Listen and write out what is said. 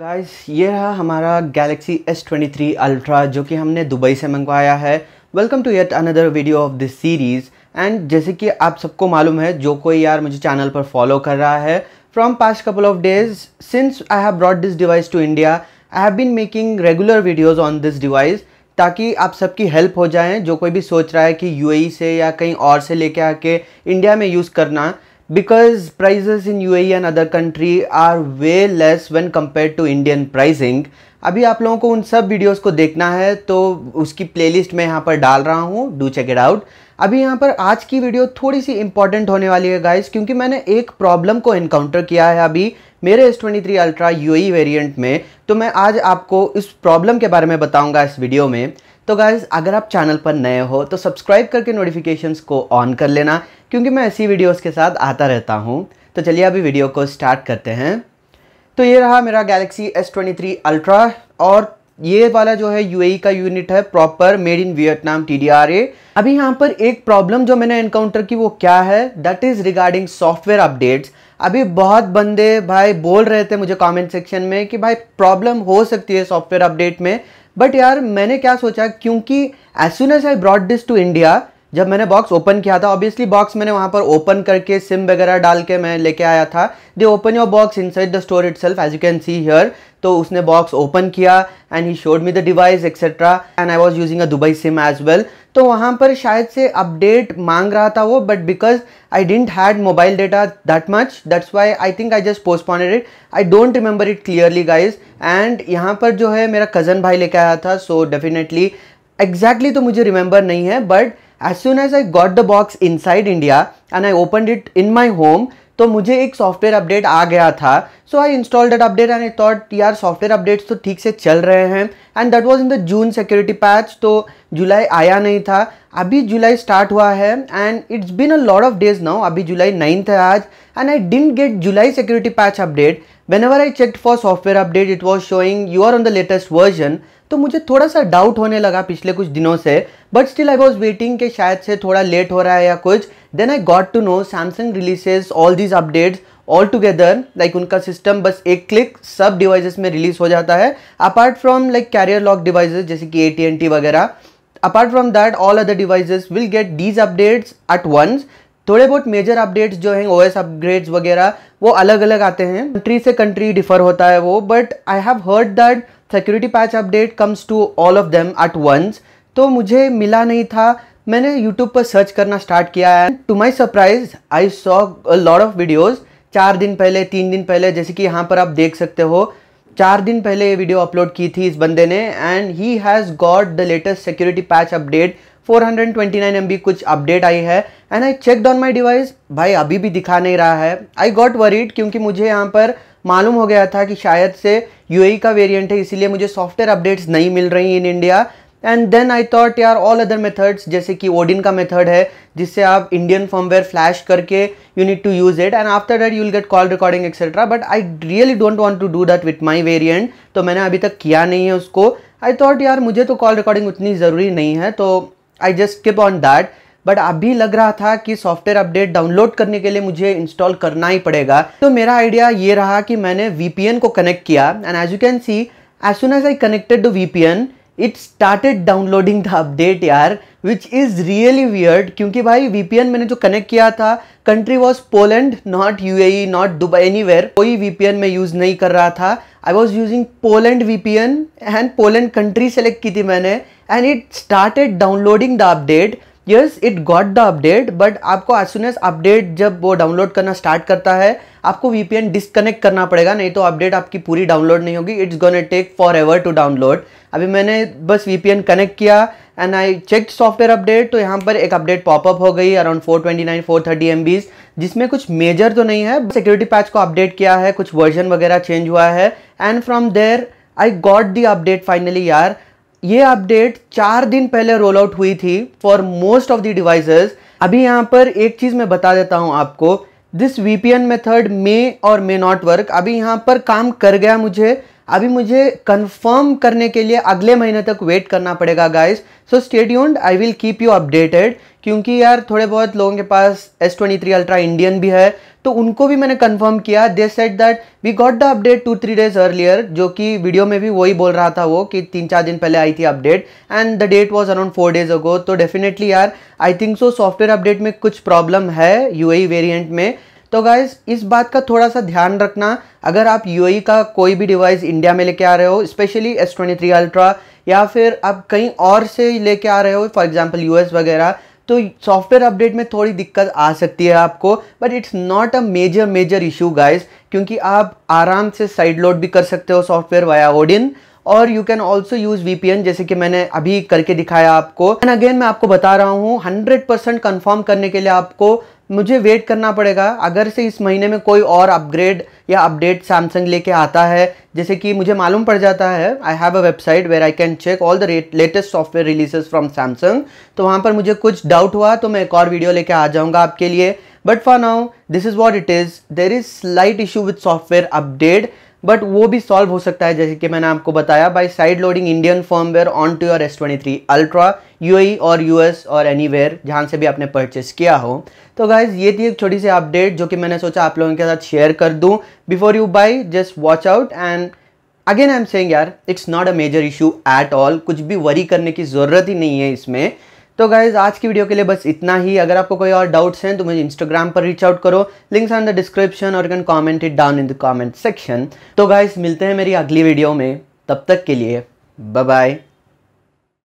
guys ये रहा हमारा गैलेक्सी S23 अल्ट्रा जो कि हमने दुबई से मंगवाया है welcome to yet another video of this series and जैसे कि आप सबको मालूम है जो कोई यार मुझे चैनल पर फॉलो कर रहा है from past couple of days since I have brought this device to India I have been making regular videos on this device ताकि आप सबकी हेल्प हो जाए जो कोई भी सोच रहा है कि यूएई e से या कहीं और से लेके आके इंडिया में यूज़ करना because prices in UAE and other country are way less when compared to Indian pricing अभी आप लोगों को उन सब वीडियोस को देखना है तो उसकी प्लेलिस्ट मैं यहाँ पर डाल रहा हूँ डू चेक इट आउट अभी यहाँ पर आज की वीडियो थोड़ी सी इंपॉर्टेंट होने वाली है गाइस क्योंकि मैंने एक प्रॉब्लम को इनकाउंटर किया है अभी मेरे S twenty three ultra U variant में तो मैं आज आपको इस प्रॉब्लम के बारे में बताऊँगा इस वीडियो में तो गाइज अगर आप चैनल पर नए हो तो सब्सक्राइब करके नोटिफिकेशंस को ऑन कर लेना क्योंकि मैं ऐसी वीडियोस के साथ आता रहता हूँ तो चलिए अभी वीडियो को स्टार्ट करते हैं तो ये रहा मेरा Galaxy S twenty three ultra और ये वाला जो है यू e का यूनिट है प्रॉपर मेड इन वियतनाम टी अभी यहाँ पर एक प्रॉब्लम जो मैंने इनकाउंटर की वो क्या है that is regarding software updates अभी बहुत बंदे भाई बोल रहे थे मुझे कमेंट सेक्शन में कि भाई प्रॉब्लम हो सकती है सॉफ्टवेयर अपडेट में बट यार मैंने क्या सोचा क्योंकि as soon as I brought this to India जब मैंने बॉक्स ओपन किया था ऑब्वियसली बॉक्स मैंने वहाँ पर ओपन करके सिम वगैरह डाल के मैं लेके आया था they open your box inside the store itself as you can see here तो उसने बॉक्स ओपन किया and he showed me the device etcetera and I was using a Dubai SIM as well तो वहाँ पर शायद से update मांग रहा था वो but because I didn't had mobile data that much that's why I think I just postponed it I don't remember it clearly guys and यहाँ पर जो है मेरा कज़न भाई लेके आया था सो डेफिनेटली एग्जैक्टली तो मुझे रिमेंबर नहीं है but as soon as I got the box inside India and I open it in my home तो मुझे एक सॉफ्टवेयर अपडेट आ गया था so I install that update and I thought यार सॉफ्टवेयर अपडेट्स तो ठीक से चल रहे हैं and that was in the June security patch तो जुलाई आया नहीं था अभी जुलाई स्टार्ट हुआ है and it's been a lot of days now अभी जुलाई नाइन्थ है आज and I didn't get July security patch update whenever I check for software update it was showing you are on the latest version तो मुझे थोड़ा सा doubt होने लगा पिछले कुछ दिनों से but still I was waiting के शायद से थोड़ा लेट हो रहा है या कुछ then I got to know Samsung releases all these updates all together like उनका सिस्टम बस एक क्लिक सब डिवाइसेस में रिलीज हो जाता है apart from like carrier lock devices जैसे कि ए टी एन टी वगैरह apart from that all other devices will get these updates at once थोड़े बहुत मेजर अपडेट्स जो हैं ओएस अपग्रेड्स वगैरह वो अलग अलग आते हैं कंट्री से कंट्री डिफर होता है वो but I have heard that security patch update comes to all of them at once तो मुझे मिला नहीं था मैंने यूट्यूब पर सर्च करना स्टार्ट किया है to my surprise I saw load of videos चार दिन पहले तीन दिन पहले जैसे कि यहाँ पर आप देख सकते हो चार दिन पहले ये वीडियो अपलोड की थी इस बंदे ने and he has got the latest security patch update 429 MB कुछ अपडेट आई है and I check on my device भाई अभी भी दिखा नहीं रहा है आई गॉट वरीड क्योंकि मुझे यहाँ पर मालूम हो गया था कि शायद से यू e का वेरिएंट है इसीलिए मुझे सॉफ्टवेयर अपडेट्स नहीं मिल रही in India and then I thought यार ऑल अदर मेथड्स जैसे कि ओडिन का मेथड है जिससे आप इंडियन फॉर्मवेयर फ्लैश करके you need to use it and after that you will get call recording etcetera but I really don't want to do that with my variant तो मैंने अभी तक किया नहीं है उसको आई थॉट यार मुझे तो कॉल रिकॉर्डिंग उतनी ज़रूरी नहीं है तो I just skip on that but अभी लग रहा था कि सॉफ्टवेयर अपडेट डाउनलोड करने के लिए मुझे इंस्टॉल करना ही पड़ेगा तो मेरा आइडिया ये रहा कि मैंने वीपीएन को कनेक्ट किया and as you can see as soon as I connected to VPN it started downloading the update यार विच इज़ रियली वियर्ड क्योंकि भाई वीपीएन मैंने जो कनेक्ट किया था country was Poland not U A not Dubai any कोई VPN में use नहीं कर रहा था I was using Poland VPN and Poland country select की थी मैंने and it started downloading the update yes it got the update but आपको एज सुन एज अपडेट जब वो डाउनलोड करना स्टार्ट करता है आपको वीपीएन डिस्कनेक्ट करना पड़ेगा नहीं तो अपडेट आपकी पूरी डाउनलोड नहीं होगी it's gonna take forever to download अभी मैंने बस वीपीएन कनेक्ट किया and I check software update तो यहाँ पर एक अपडेट पॉपअप हो गई अराउंड 429 430 एमबीज जिसमें कुछ मेजर तो नहीं है सिक्योरिटी पैच को अपडेट किया है कुछ वर्जन वगैरह चेंज हुआ है and from there I got the update finally यार ये अपडेट चार दिन पहले रोल आउट हुई थी for most of the devices अभी यहाँ पर एक चीज़ मैं बता देता हूँ आपको दिस वीपीएन मेथड मे और मे नॉट वर्क अभी यहाँ पर काम कर गया मुझे अभी मुझे कंफर्म करने के लिए अगले महीने तक वेट करना पड़ेगा guys so stay tuned I will keep you updated क्योंकि यार थोड़े बहुत लोगों के पास S twenty three Ultra Indian भी है तो उनको भी मैंने कंफर्म किया they said that we got the update two three days earlier जो कि वीडियो में भी वही बोल रहा था वो कि तीन चार दिन पहले आई थी update and the date was around four days ago तो डेफिनेटली यार I think so software update में कुछ प्रॉब्लम है यू वेरियंट e में तो गाइज इस बात का थोड़ा सा ध्यान रखना अगर आप यू e का कोई भी डिवाइस इंडिया में लेके आ रहे हो specially S twenty three Ultra या फिर आप कहीं और से लेके आ रहे हो फॉर एग्जाम्पल यूएस वगैरह तो सॉफ्टवेयर अपडेट में थोड़ी दिक्कत आ सकती है आपको but it's not a major major issue guys क्योंकि आप आराम से साइड लोड भी कर सकते हो सॉफ्टवेयर वाया ओडिन और you can also use VPN जैसे कि मैंने अभी करके दिखाया आपको एंड अगेन मैं आपको बता रहा हूँ हंड्रेड परसेंट कन्फर्म करने के लिए आपको मुझे वेट करना पड़ेगा अगर से इस महीने में कोई और अपग्रेड या अपडेट सैमसंग लेके आता है जैसे कि मुझे मालूम पड़ जाता है I have a website where I can check all the latest software releases from Samsung तो वहाँ पर मुझे कुछ डाउट हुआ तो मैं एक और वीडियो लेके आ जाऊँगा आपके लिए but for now this is what it is there is slight issue with software update but वो भी सॉल्व हो सकता है जैसे कि मैंने आपको बताया by side loading Indian ware on to your S twenty three ultra U और यूएस और एनी वेयर जहाँ से भी आपने परचेस किया हो तो गाइज ये थी एक छोटी सी अपडेट जो कि मैंने सोचा आप लोगों के साथ शेयर कर दूँ before you buy just watch out and again I am saying यार it's not a major issue at all कुछ भी वरी करने की ज़रूरत ही नहीं है इसमें तो गाइज आज की वीडियो के लिए बस इतना ही अगर आपको कोई और डाउट्स हैं तो मुझे इंस्टाग्राम पर रीच आउट करो लिंक्स ऑन द डिस्क्रिप्शन और can comment it down in the comment section तो गाइज मिलते हैं मेरी अगली वीडियो में तब तक के लिए बाय